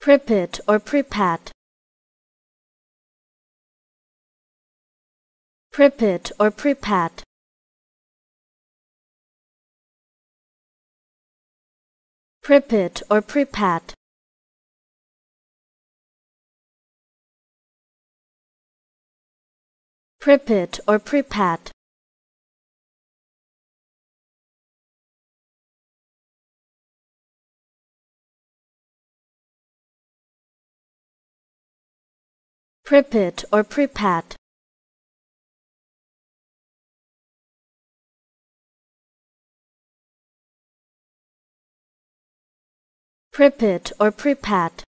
Prep it or prepat. Prep it or prepat. Prep it or prepat. Prep it or prepat. Pripyat or prepat Pripyat or Pripyat.